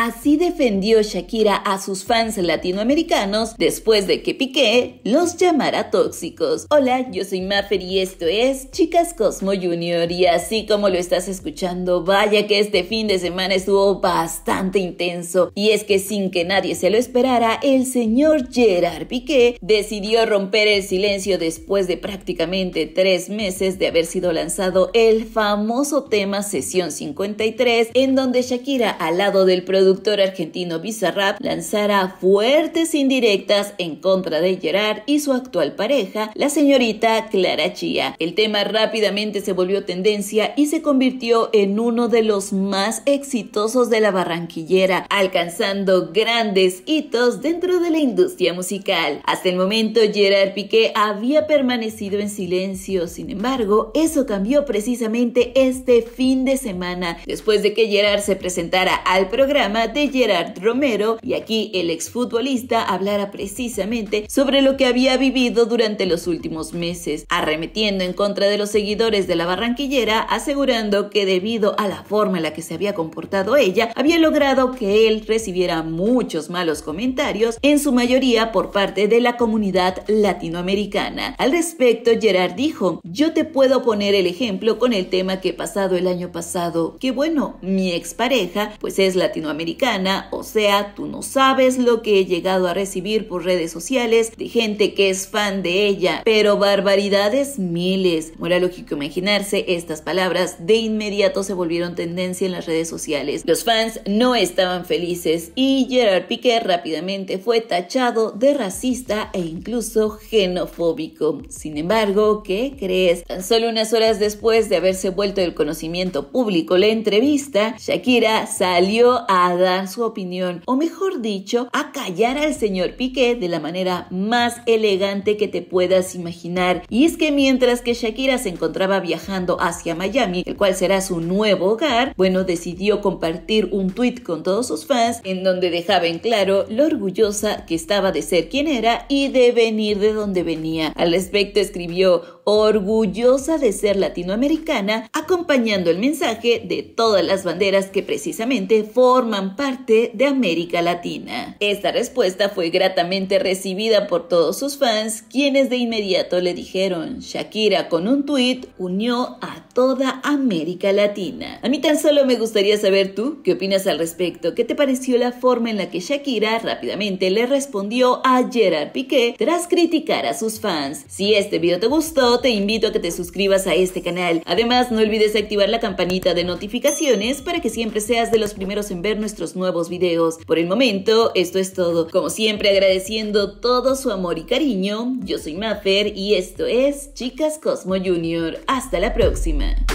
Así defendió Shakira a sus fans latinoamericanos después de que Piqué los llamara tóxicos. Hola, yo soy Maffer y esto es Chicas Cosmo Junior y así como lo estás escuchando, vaya que este fin de semana estuvo bastante intenso y es que sin que nadie se lo esperara, el señor Gerard Piqué decidió romper el silencio después de prácticamente tres meses de haber sido lanzado el famoso tema Sesión 53 en donde Shakira al lado del productor productor argentino Bizarrap lanzara fuertes indirectas en contra de Gerard y su actual pareja, la señorita Clara Chía. El tema rápidamente se volvió tendencia y se convirtió en uno de los más exitosos de la barranquillera, alcanzando grandes hitos dentro de la industria musical. Hasta el momento, Gerard Piqué había permanecido en silencio, sin embargo, eso cambió precisamente este fin de semana, después de que Gerard se presentara al programa de Gerard Romero y aquí el exfutbolista hablara precisamente sobre lo que había vivido durante los últimos meses, arremetiendo en contra de los seguidores de la barranquillera, asegurando que debido a la forma en la que se había comportado ella, había logrado que él recibiera muchos malos comentarios, en su mayoría por parte de la comunidad latinoamericana. Al respecto, Gerard dijo, yo te puedo poner el ejemplo con el tema que he pasado el año pasado, que bueno, mi expareja, pues es latinoamericana, o sea, tú no sabes lo que he llegado a recibir por redes sociales de gente que es fan de ella, pero barbaridades miles. Mola lógico imaginarse, estas palabras de inmediato se volvieron tendencia en las redes sociales. Los fans no estaban felices y Gerard Piqué rápidamente fue tachado de racista e incluso xenofóbico. Sin embargo, ¿qué crees? Tan solo unas horas después de haberse vuelto el conocimiento público la entrevista, Shakira salió a dar su opinión, o mejor dicho, a callar al señor Piqué de la manera más elegante que te puedas imaginar. Y es que mientras que Shakira se encontraba viajando hacia Miami, el cual será su nuevo hogar, bueno, decidió compartir un tuit con todos sus fans en donde dejaba en claro lo orgullosa que estaba de ser quien era y de venir de donde venía. Al respecto escribió, orgullosa de ser latinoamericana, acompañando el mensaje de todas las banderas que precisamente forman parte de América Latina. Esta respuesta fue gratamente recibida por todos sus fans, quienes de inmediato le dijeron, Shakira con un tuit unió a toda América Latina. A mí tan solo me gustaría saber tú qué opinas al respecto, qué te pareció la forma en la que Shakira rápidamente le respondió a Gerard Piqué tras criticar a sus fans. Si este video te gustó, te invito a que te suscribas a este canal. Además, no olvides activar la campanita de notificaciones para que siempre seas de los primeros en ver nuestro nuevos videos. Por el momento, esto es todo. Como siempre, agradeciendo todo su amor y cariño, yo soy Mafer y esto es Chicas Cosmo Junior. Hasta la próxima.